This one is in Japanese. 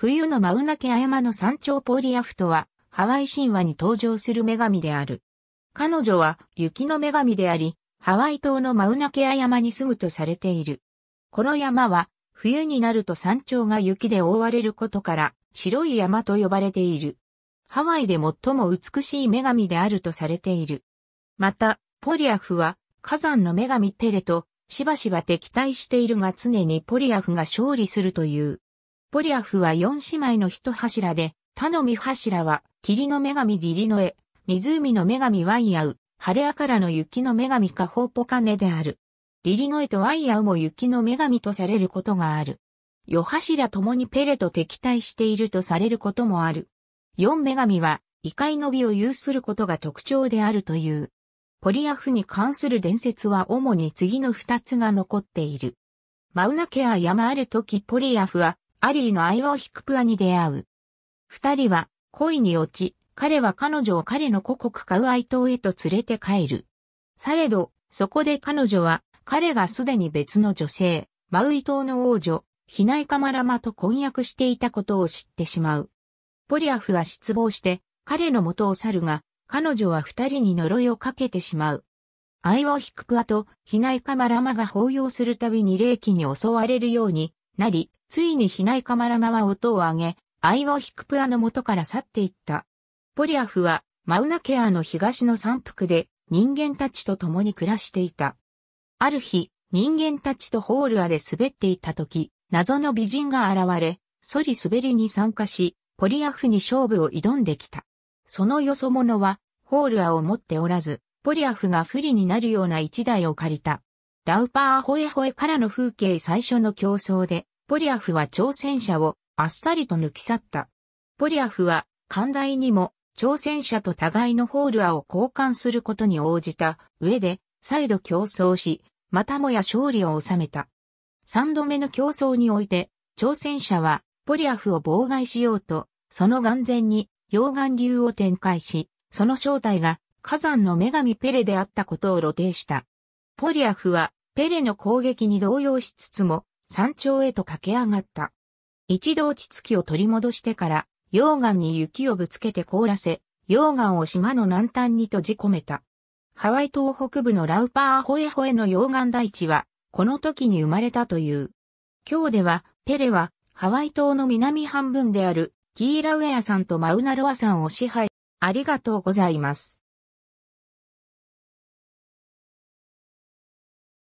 冬のマウナケア山の山頂ポーリアフトは、ハワイ神話に登場する女神である。彼女は雪の女神であり、ハワイ島のマウナケア山に住むとされている。この山は、冬になると山頂が雪で覆われることから、白い山と呼ばれている。ハワイで最も美しい女神であるとされている。また、ポリアフは、火山の女神ペレと、しばしば敵対しているが常にポリアフが勝利するという。ポリアフは四姉妹の一柱で、他の三柱は、霧の女神ディリノエ、湖の女神ワイヤウ、晴れあからの雪の女神カホーポカネである。リリノエとワイヤウも雪の女神とされることがある。四柱ともにペレと敵対しているとされることもある。四女神は、異界の美を有することが特徴であるという。ポリアフに関する伝説は主に次の二つが残っている。マウナケア山ある時ポリアフはアリーのアイワオヒクプアに出会う。二人は恋に落ち、彼は彼女を彼の故国カウアイ島へと連れて帰る。されど、そこで彼女は、彼がすでに別の女性、マウイ島の王女、ヒナイカマラマと婚約していたことを知ってしまう。ポリアフは失望して、彼の元を去るが、彼女は二人に呪いをかけてしまう。アイオヒクプアとヒナイカマラマが抱擁するたびに霊気に襲われるように、なり、ついに避難カマラマは音を上げ、アイオヒクプアの元から去っていった。ポリアフは、マウナケアの東の山腹で、人間たちと共に暮らしていた。ある日、人間たちとホールアで滑っていた時、謎の美人が現れ、ソリ滑りに参加し、ポリアフに勝負を挑んできた。そのよそ者は、ホールアを持っておらず、ポリアフが不利になるような一台を借りた。ラウパーホエホエからの風景最初の競争で、ポリアフは挑戦者をあっさりと抜き去った。ポリアフは、寛大にも、挑戦者と互いのホールアを交換することに応じた上で、再度競争し、またもや勝利を収めた。三度目の競争において、挑戦者は、ポリアフを妨害しようと、その眼前に、溶岩流を展開し、その正体が火山の女神ペレであったことを露呈した。ポリアフはペレの攻撃に動揺しつつも、山頂へと駆け上がった。一度落ち着きを取り戻してから、溶岩に雪をぶつけて凍らせ、溶岩を島の南端に閉じ込めた。ハワイ島北部のラウパーホエホエの溶岩大地は、この時に生まれたという。今日では、ペレは、ハワイ島の南半分である、キーラウエアさんとマウナロアさんを支配。ありがとうございます。